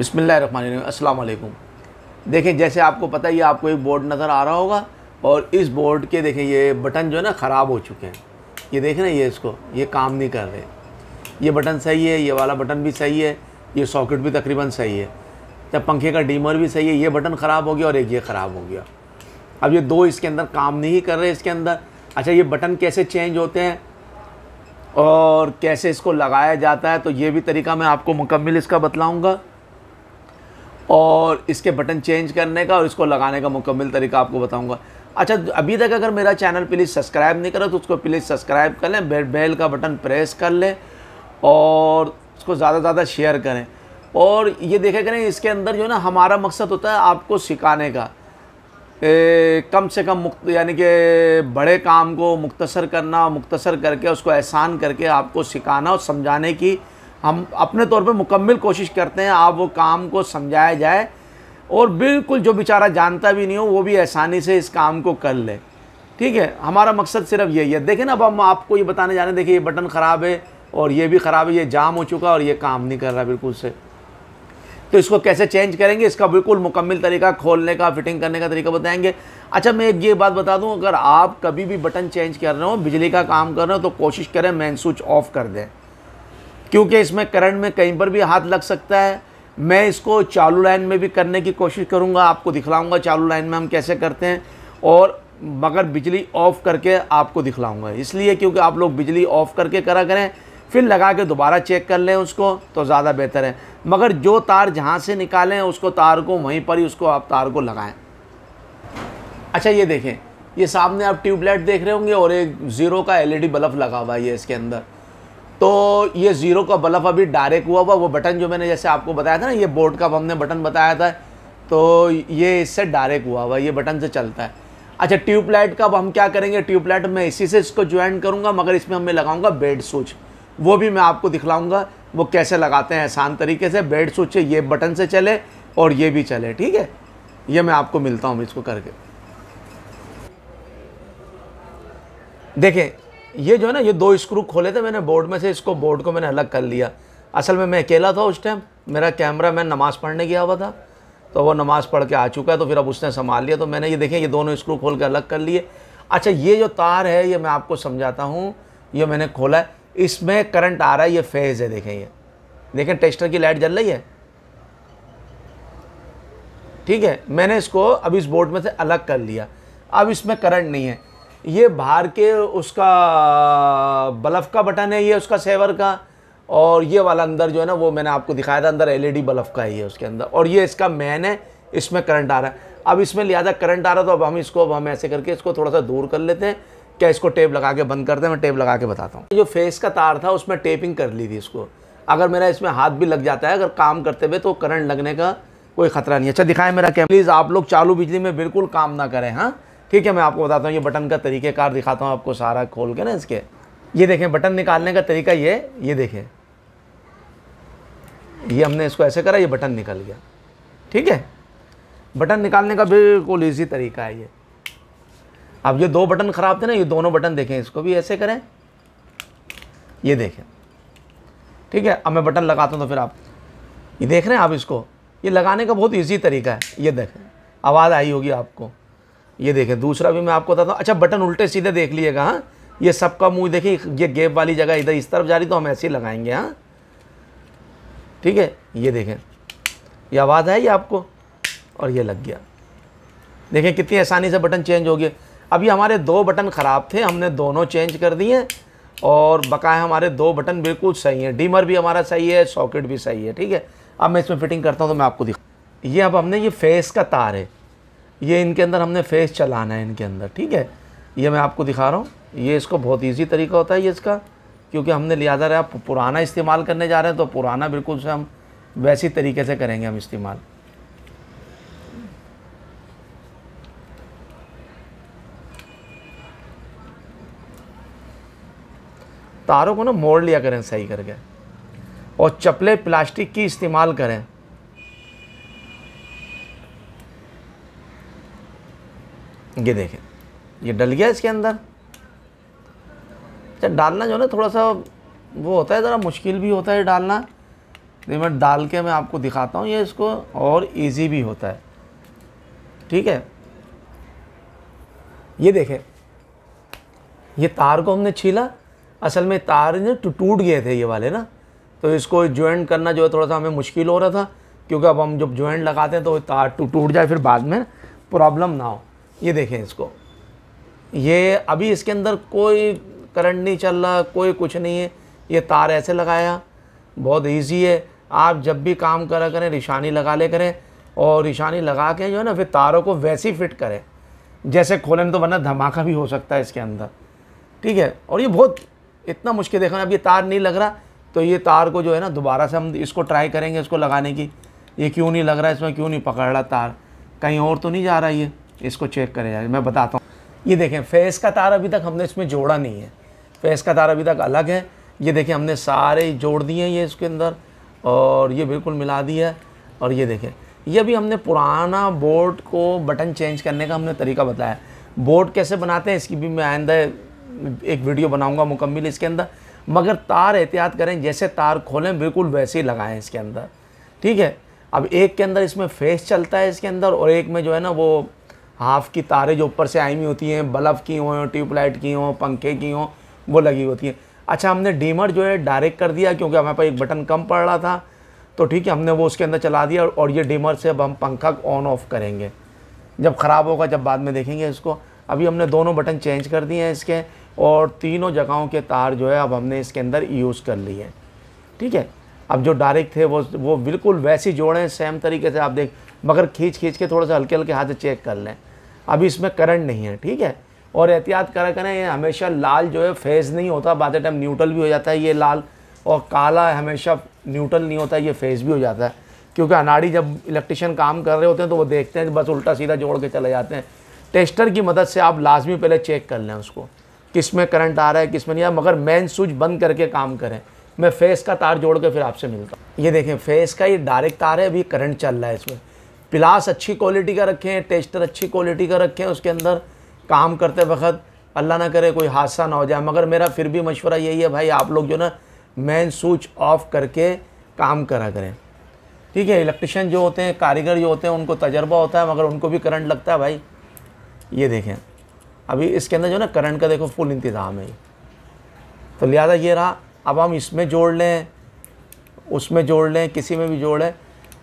अस्सलाम वालेकुम देखें जैसे आपको पता ही आपको एक बोर्ड नज़र आ रहा होगा और इस बोर्ड के देखें ये बटन जो है ना ख़राब हो चुके हैं ये देखें ना ये इसको ये काम नहीं कर रहे ये बटन सही है ये वाला बटन भी सही है ये सॉकेट भी तकरीबन सही है जब पंखे का डीमर भी सही है ये बटन ख़राब हो गया और एक ये ख़राब हो गया अब ये दो इसके अंदर काम नहीं कर रहे इसके अंदर अच्छा ये बटन कैसे चेंज होते हैं और कैसे इसको लगाया जाता है तो ये भी तरीका मैं आपको मुकम्मल इसका बतलाऊँगा और इसके बटन चेंज करने का और इसको लगाने का मुकम्मल तरीका आपको बताऊंगा अच्छा अभी तक अगर मेरा चैनल प्लीज़ सब्सक्राइब नहीं करा तो उसको प्लीज़ सब्सक्राइब कर लें बेल बेल का बटन प्रेस कर लें और उसको ज़्यादा से ज़्यादा शेयर करें और ये देखा करें इसके अंदर जो है ना हमारा मकसद होता है आपको सिखाने का ए, कम से कम मुक्त यानी कि बड़े काम को मुख्तसर करना मुख्तसर करके उसको एहसान करके आपको सिखाना और समझाने की हम अपने तौर पे मुकम्मल कोशिश करते हैं आप वो काम को समझाया जाए और बिल्कुल जो बेचारा जानता भी नहीं हो वो भी आसानी से इस काम को कर ले ठीक है हमारा मकसद सिर्फ यही है देखें ना अब हम आपको ये बताने जा रहे हैं देखिए ये बटन ख़राब है और ये भी ख़राब है ये जाम हो चुका और ये काम नहीं कर रहा बिल्कुल से तो इसको कैसे चेंज करेंगे इसका बिल्कुल मुकम्मल तरीका खोलने का फिटिंग करने का तरीका बताएंगे अच्छा मैं एक ये बात बता दूं अगर आप कभी भी बटन चेंज कर रहे हो बिजली का काम कर रहे हो तो कोशिश करें मेन स्विच ऑफ़ कर दें क्योंकि इसमें करंट में कहीं पर भी हाथ लग सकता है मैं इसको चालू लाइन में भी करने की कोशिश करूँगा आपको दिखलाऊंगा चालू लाइन में हम कैसे करते हैं और मगर बिजली ऑफ़ करके आपको दिखलाऊंगा इसलिए क्योंकि आप लोग बिजली ऑफ़ करके करा करें फिर लगा के दोबारा चेक कर लें उसको तो ज़्यादा बेहतर है मगर जो तार जहाँ से निकालें उसको तार को वहीं पर ही उसको आप तार को लगाएँ अच्छा ये देखें ये सामने आप ट्यूबलाइट देख रहे होंगे और एक ज़ीरो का एल बल्ब लगा हुआ है ये इसके अंदर तो ये ज़ीरो का बल्ब अभी डायरेक्ट हुआ हुआ वो बटन जो मैंने जैसे आपको बताया था ना ये बोर्ड का हमने बटन बताया था तो ये इससे डायरेक्ट हुआ हुआ ये बटन से चलता है अच्छा ट्यूबलाइट का अब हम क्या करेंगे ट्यूबलाइट मैं इसी से इसको ज्वाइन करूँगा मगर इसमें हमें लगाऊँगा बेड स्विच वो भी मैं आपको दिखलाऊँगा वो कैसे लगाते हैं आसान तरीके से बेड स्विच ये बटन से चले और ये भी चले ठीक है ये मैं आपको मिलता हूँ इसको करके देखें ये जो है ना ये दो स्क्रू खोले थे मैंने बोर्ड में से इसको बोर्ड को मैंने अलग कर लिया असल में मैं अकेला था उस टाइम मेरा कैमरा मैन नमाज़ पढ़ने गया हुआ था तो वो नमाज़ पढ़ के आ चुका है तो फिर अब उसने संभाल लिया तो मैंने ये देखें ये दोनों स्क्रू खोल के अलग कर लिए अच्छा ये जो तार है ये मैं आपको समझाता हूँ ये मैंने खोला है इसमें करंट आ रहा है ये फेज़ है देखें ये देखें टेस्टर की लाइट जल रही है ठीक है मैंने इसको अब इस बोर्ड में से अलग कर लिया अब इसमें करंट नहीं है ये बाहर के उसका बल्ब का बटन है ये उसका सेवर का और ये वाला अंदर जो है ना वो मैंने आपको दिखाया था अंदर एलईडी e बल्ब का ही है उसके अंदर और ये इसका मैन है इसमें करंट आ रहा है अब इसमें लिहाजा करंट आ रहा है तो अब हम इसको अब हम ऐसे करके इसको थोड़ा सा दूर कर लेते हैं क्या इसको टेप लगा के बंद करते हैं मैं टेप लगा के बताता हूँ जो फेस का तार था उसमें टेपिंग कर ली थी इसको अगर मेरा इसमें हाथ भी लग जाता है अगर काम करते हुए तो करंट लगने का कोई ख़तरा नहीं अच्छा दिखाएं मेरा क्या प्लीज़ आप लोग चालू बिजली में बिल्कुल काम ना करें हाँ ठीक है मैं आपको बताता हूँ ये बटन का तरीक़ेकार दिखाता हूँ आपको सारा खोल के ना इसके ये देखें बटन निकालने का तरीका ये ये देखें ये हमने इसको ऐसे करा ये बटन निकल गया ठीक है बटन निकालने का बिल्कुल ईजी तरीका है ये अब ये दो बटन ख़राब थे ना ये दोनों बटन देखें इसको भी ऐसे करें ये देखें ठीक है अब मैं बटन लगाता हूँ तो फिर आप ये देख रहे हैं आप इसको ये लगाने का बहुत ईजी तरीका है ये देखें आवाज़ आई होगी आपको ये देखें दूसरा भी मैं आपको बताता हूँ अच्छा बटन उल्टे सीधे देख लीजिएगा हाँ ये सबका मुंह देखिए ये गेप वाली जगह इधर इस तरफ जा रही तो हम ऐसे ही लगाएंगे हाँ ठीक है ये देखें ये आवाज़ आई आपको और ये लग गया देखें कितनी आसानी से बटन चेंज हो गए अभी हमारे दो बटन ख़राब थे हमने दोनों चेंज कर दिए और बकाया हमारे दो बटन बिल्कुल सही हैं डीमर भी हमारा सही है सॉकेट भी सही है ठीक है अब मैं इसमें फिटिंग करता हूँ तो मैं आपको दिखा ये अब हमने ये फेस का तार है ये इनके अंदर हमने फेस चलाना है इनके अंदर ठीक है ये मैं आपको दिखा रहा हूँ ये इसको बहुत ईजी तरीका होता है ये इसका क्योंकि हमने लिहाजा रहा पुराना इस्तेमाल करने जा रहे हैं तो पुराना बिल्कुल से हम वैसी तरीके से करेंगे हम इस्तेमाल तारों को ना मोड़ लिया करें सही करके और चप्पले प्लास्टिक की इस्तेमाल करें ये देखें ये डल गया इसके अंदर अच्छा डालना जो है ना थोड़ा सा वो होता है ज़रा मुश्किल भी होता है डालना मैं डाल के मैं आपको दिखाता हूँ ये इसको और इजी भी होता है ठीक है ये देखें ये तार को हमने छीला असल में तार ने टूट गए थे ये वाले ना तो इसको ज्वाइंट करना जो है थोड़ा सा हमें मुश्किल हो रहा था क्योंकि अब हम जब ज्वाइंट लगाते हैं तो तार टूट जाए फिर बाद में प्रॉब्लम ना हो ये देखें इसको ये अभी इसके अंदर कोई करंट नहीं चल रहा कोई कुछ नहीं है ये तार ऐसे लगाया बहुत इजी है आप जब भी काम करा करें निशानी लगा ले करें और निशानी लगा के जो है ना फिर तारों को वैसे ही फिट करें जैसे खोलें तो वरना धमाका भी हो सकता है इसके अंदर ठीक है और ये बहुत इतना मुश्किल देखा अब ये तार नहीं लग रहा तो ये तार को जो है ना दोबारा से हम इसको ट्राई करेंगे इसको लगाने की ये क्यों नहीं लग रहा है इसमें क्यों नहीं पकड़ रहा तार कहीं और तो नहीं जा रहा ये इसको चेक करें जाए मैं बताता हूँ ये देखें फेस का तार अभी तक हमने इसमें जोड़ा नहीं है फेस का तार अभी तक अलग है ये देखें हमने सारे जोड़ दिए हैं ये इसके अंदर और ये बिल्कुल मिला दिया है और ये देखें ये भी हमने पुराना बोर्ड को बटन चेंज करने का हमने तरीका बताया बोर्ड कैसे बनाते हैं इसकी भी मैं आइंदा एक वीडियो बनाऊँगा मुकम्मिल इसके अंदर मगर तार एहतियात करें जैसे तार खोलें बिल्कुल वैसे ही लगाएं इसके अंदर ठीक है अब एक के अंदर इसमें फेस चलता है इसके अंदर और एक में जो है ना वो हाफ की तारें जो ऊपर से आई हुई होती हैं बल्ब की हों ट्यूबलाइट की हों पंखे की हों वो लगी होती हैं अच्छा हमने डीमर जो है डायरेक्ट कर दिया क्योंकि हमारे पास एक बटन कम पड़ रहा था तो ठीक है हमने वो उसके अंदर चला दिया और ये डीमर से अब हम पंखा ऑन ऑफ करेंगे जब ख़राब होगा जब बाद में देखेंगे इसको अभी हमने दोनों बटन चेंज कर दिए हैं इसके और तीनों जगहों के तार जो है अब हमने इसके अंदर यूज़ कर लिए हैं ठीक है अब जो डायरेक्ट थे वो वो बिल्कुल वैसे जोड़ें सेम तरीके से आप देख मगर खींच खींच के थोड़ा सा हल्के हल्के हाथ से चेक कर लें अभी इसमें करंट नहीं है ठीक है और एहतियात करा करें ये हमेशा लाल जो है फेज़ नहीं होता बाद टाइम न्यूट्रल भी हो जाता है ये लाल और काला हमेशा न्यूट्रल नहीं होता ये फेज़ भी हो जाता है क्योंकि अनाड़ी जब इलेक्ट्रिशियन काम कर रहे होते हैं तो वो देखते हैं बस उल्टा सीधा जोड़ के चले जाते हैं टेस्टर की मदद से आप लाजमी पहले चेक कर लें उसको किस में करंट आ रहा है किस में नहीं आ मगर मेन स्विच बंद करके काम करें मैं फेस का तार जोड़ के फिर आपसे मिलता हूँ ये देखें फेस का ये डायरेक्ट तार है अभी करंट चल रहा है इसमें प्लास अच्छी क्वालिटी का रखें टेस्टर अच्छी क्वालिटी का रखें उसके अंदर काम करते वक्त अल्लाह ना करे कोई हादसा ना हो जाए मगर मेरा फिर भी मशवरा यही है भाई आप लोग जो ना मेन स्विच ऑफ करके काम करा करें ठीक है इलेक्ट्रिशियन जो होते हैं कारीगर जो होते हैं उनको तजर्बा होता है मगर उनको भी करंट लगता है भाई ये देखें अभी इसके अंदर जो ना करंट का देखो फुल इंतज़ाम है तो लिहाजा ये रहा अब हम इसमें जोड़ लें उसमें जोड़ लें किसी में भी जोड़ लें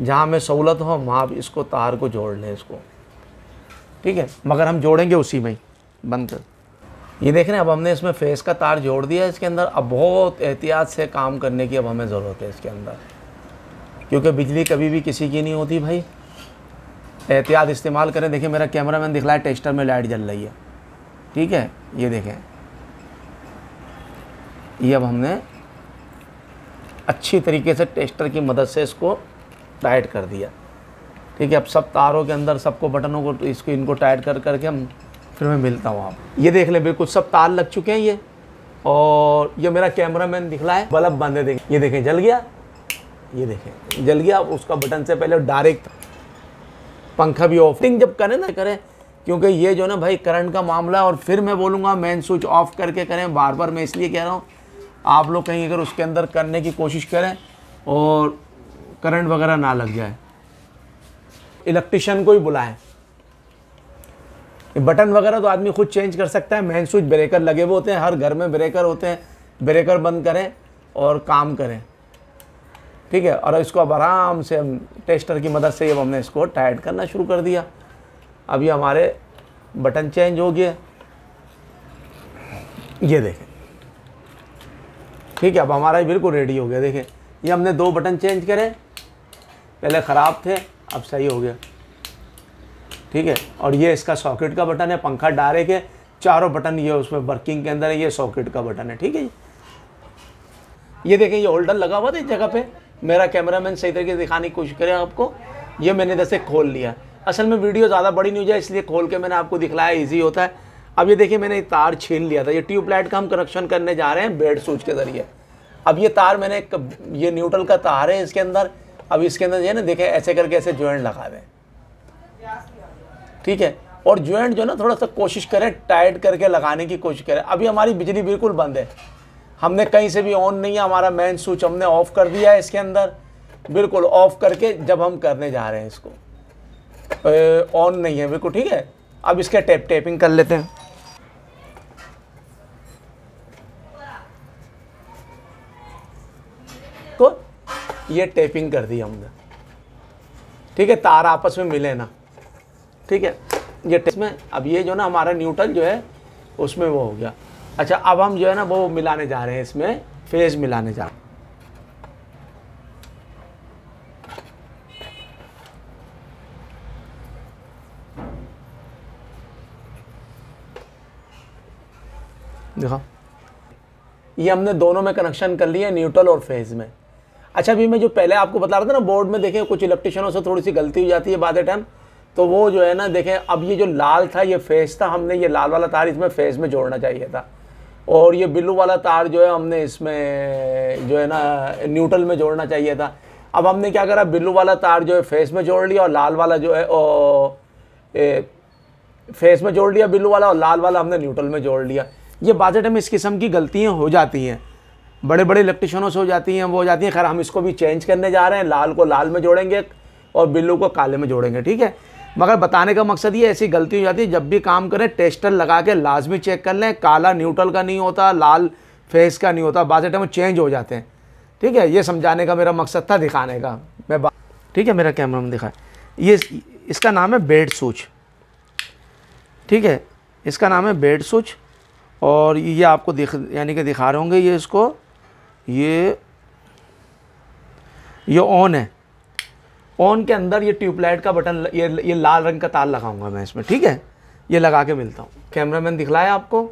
जहाँ में सहूलत हो वहाँ इसको तार को जोड़ लें इसको ठीक है मगर हम जोड़ेंगे उसी में ही बंद कर ये देख रहे हैं अब हमने इसमें फेस का तार जोड़ दिया इसके अंदर अब बहुत एहतियात से काम करने की अब हमें ज़रूरत है इसके अंदर क्योंकि बिजली कभी भी किसी की नहीं होती भाई एहतियात इस्तेमाल करें देखिए मेरा कैमरा मैन दिखलाया टेस्टर में लाइट जल रही है ठीक है ये देखें ये अब हमने अच्छी तरीके से टेस्टर की मदद से इसको टाइट कर दिया ठीक है अब सब तारों के अंदर सबको बटनों को इसको इनको टाइट कर करके हम फिर मैं मिलता हूँ आप ये देख लें बिल्कुल सब तार लग चुके हैं ये और ये मेरा कैमरा मैन दिखला है बल्ब बांधे देखें ये देखें जल गया ये देखें जल गया उसका बटन से पहले डायरेक्ट पंखा भी ऑफ जब करें ना करें क्योंकि ये जो ना भाई करंट का मामला और फिर मैं बोलूँगा मेन स्विच ऑफ करके करें बार बार मैं इसलिए कह रहा हूँ आप लोग कहीं अगर उसके अंदर करने की कोशिश करें और करंट वगैरह ना लग जाए इलेक्ट्रिशियन को ही बुलाएं बटन वगैरह तो आदमी खुद चेंज कर सकता है मेन स्विच ब्रेकर लगे हुए होते हैं हर घर में ब्रेकर होते हैं ब्रेकर बंद करें और काम करें ठीक है और इसको अब आराम से टेस्टर की मदद से अब हमने इसको टाइट करना शुरू कर दिया अब ये हमारे बटन चेंज हो गए ये देखें ठीक है अब हमारा बिल्कुल रेडी हो गया देखें ये हमने दो बटन चेंज करें पहले ख़राब थे अब सही हो गया ठीक है और ये इसका सॉकेट का बटन है पंखा डारे के चारों बटन ये उसमें वर्किंग के अंदर है ये सॉकेट का बटन है ठीक है जी ये देखें ये होल्डर लगा हुआ था इस जगह पे मेरा कैमरामैन सही तरीके से दिखाने की कोशिश करें आपको ये मैंने जैसे खोल लिया असल में वीडियो ज़्यादा बड़ी नहीं हो जाए इसलिए खोल के मैंने आपको दिखलाया ईजी होता है अब ये देखिए मैंने तार छीन लिया था ये ट्यूबलाइट का हम कनेक्शन करने जा रहे हैं बेड स्विच के ज़रिए अब ये तार मैंने ये न्यूट्रल का तार है इसके अंदर अब इसके अंदर जो है ना देखें ऐसे करके ऐसे ज्वाइंट लगा दें ठीक है और ज्वाइंट जो है ना थोड़ा सा कोशिश करें टाइट करके लगाने की कोशिश करें अभी हमारी बिजली बिल्कुल बंद है हमने कहीं से भी ऑन नहीं है हमारा मेन स्विच हमने ऑफ कर दिया है इसके अंदर बिल्कुल ऑफ करके जब हम करने जा रहे हैं इसको ऑन नहीं है बिल्कुल ठीक है अब इसका टेप, टैपिंग कर लेते हैं ये टेपिंग कर दी हमने ठीक है तार आपस में मिले ना ठीक है ये इसमें अब ये जो ना हमारा न्यूट्रल जो है उसमें वो हो गया अच्छा अब हम जो है ना वो मिलाने जा रहे हैं इसमें फेज मिलाने जा रहे देखो देखा ये हमने दोनों में कनेक्शन कर लिया न्यूट्रल और फेज में अच्छा अभी मैं जो पहले आपको बता रहा था ना बोर्ड में देखें कुछ इलेक्ट्रिशनों से थोड़ी सी गलती हो जाती है बाद टाइम तो वो जो है ना देखें अब ये जो लाल था ये फेस था हमने ये लाल वाला तार इसमें फेस में जोड़ना चाहिए था और ये बिल्लू वाला तार जो है हमने इसमें जो है ना न्यूट्रल में जोड़ना चाहिए था अब हमने क्या करा बिल्लू वाला तार जो है फेस में जोड़ लिया और लाल वाला जो है ओ, ए, फेस में जोड़ लिया बिल्लू वाला और लाल वाला हमने न्यूट्रल में जोड़ लिया ये बाजट में इस किस्म की गलतियाँ हो जाती हैं बड़े बड़े इलेक्ट्रिशियनों से हो जाती हैं वो हो जाती हैं खैर हम इसको भी चेंज करने जा रहे हैं लाल को लाल में जोड़ेंगे और बिल्लू को काले में जोड़ेंगे ठीक है मगर बताने का मकसद ये ऐसी गलती हो जाती है जब भी काम करें टेस्टर लगा के लाजमी चेक कर लें काला न्यूट्रल का नहीं होता लाल फेस का नहीं होता बाज टाइम चेंज हो जाते हैं ठीक है ये समझाने का मेरा मकसद था दिखाने का मैं ठीक है मेरा कैमरा में दिखाए ये इसका नाम है बेड सूच ठीक है इसका नाम है बेड सूच और ये आपको दिख यानी कि दिखा रहे होंगे ये इसको ये ये ऑन है ऑन के अंदर ये ट्यूबलाइट का बटन ये ये लाल रंग का तार लगाऊंगा मैं इसमें ठीक है ये लगा के मिलता हूँ कैमरामैन दिखलाया आपको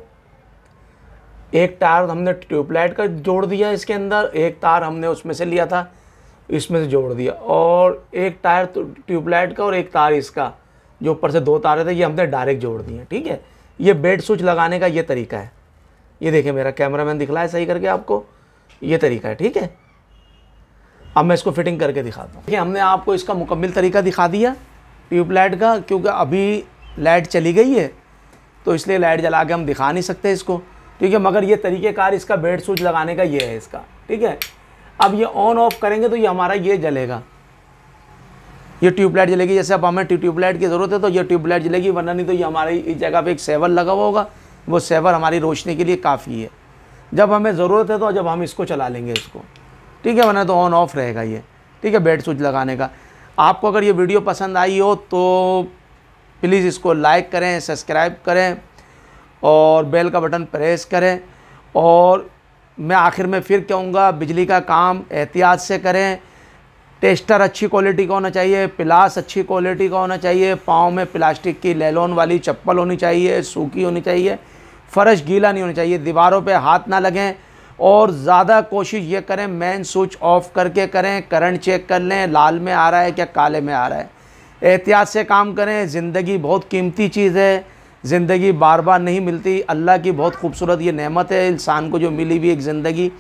एक तार हमने ट्यूबलाइट का जोड़ दिया इसके अंदर एक तार हमने उसमें से लिया था इसमें से जोड़ दिया और एक टायर तो ट्यूबलाइट का और एक तार इसका जो ऊपर से दो तारे थे ये हमने डायरेक्ट जोड़ दिए ठीक है ये बेड स्विच लगाने का ये तरीका है ये देखें मेरा कैमरा मैन दिखलाया सही करके आपको ये तरीका है ठीक है अब मैं इसको फिटिंग करके दिखाता हूँ ठीक है हमने आपको इसका मुकम्मल तरीका दिखा दिया ट्यूब लाइट का क्योंकि अभी लाइट चली गई है तो इसलिए लाइट जला के हम दिखा नहीं सकते इसको ठीक है मगर ये तरीक़ेकार इसका बेड स्विच लगाने का ये है इसका ठीक है अब ये ऑन ऑफ करेंगे तो ये हमारा ये जलेगा ये ट्यूबलाइट जलेगी जैसे अब हमें ट्यूबलाइट की ज़रूरत है तो ये ट्यूबलाइट जलेगी वरना नहीं तो ये हमारी इस जगह पे एक सेवर लगा हुआ होगा वो सेवर हमारी रोशनी के लिए काफ़ी है जब हमें ज़रूरत है तो जब हम इसको चला लेंगे इसको ठीक है वरना तो ऑन ऑफ रहेगा ये ठीक है बेड स्विच लगाने का आपको अगर ये वीडियो पसंद आई हो तो प्लीज़ इसको लाइक करें सब्सक्राइब करें और बेल का बटन प्रेस करें और मैं आखिर में फिर कहूँगा बिजली का काम एहतियात से करें टेस्टर अच्छी क्वालिटी का होना चाहिए पिलास अच्छी क्वालिटी का होना चाहिए पाँव में प्लास्टिक की लेलोन वाली चप्पल होनी चाहिए सूखी होनी चाहिए फ़र्श गीला नहीं होना चाहिए दीवारों पे हाथ ना लगें और ज़्यादा कोशिश ये करें मेन स्विच ऑफ करके करें करंट चेक कर लें लाल में आ रहा है क्या काले में आ रहा है एहतियात से काम करें ज़िंदगी बहुत कीमती चीज़ है ज़िंदगी बार बार नहीं मिलती अल्लाह की बहुत खूबसूरत ये नेमत है इंसान को जो मिली हुई एक ज़िंदगी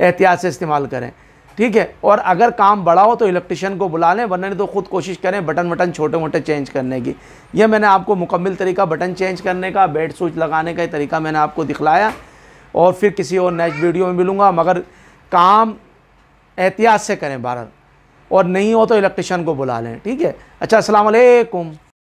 एहतियात से इस्तेमाल करें ठीक है और अगर काम बड़ा हो तो इलेक्ट्रिशियन को बुला लें वरना नहीं तो ख़ुद कोशिश करें बटन वटन छोटे मोटे चेंज करने की यह मैंने आपको मुकम्मल तरीका बटन चेंज करने का बेड स्विच लगाने का तरीका मैंने आपको दिखलाया और फिर किसी और नेक्स्ट वीडियो में मिलूँगा मगर काम एहतियात से करें भारत और नहीं हो तो इलेक्ट्रिशियन को बुला लें ठीक है अच्छा असलकुम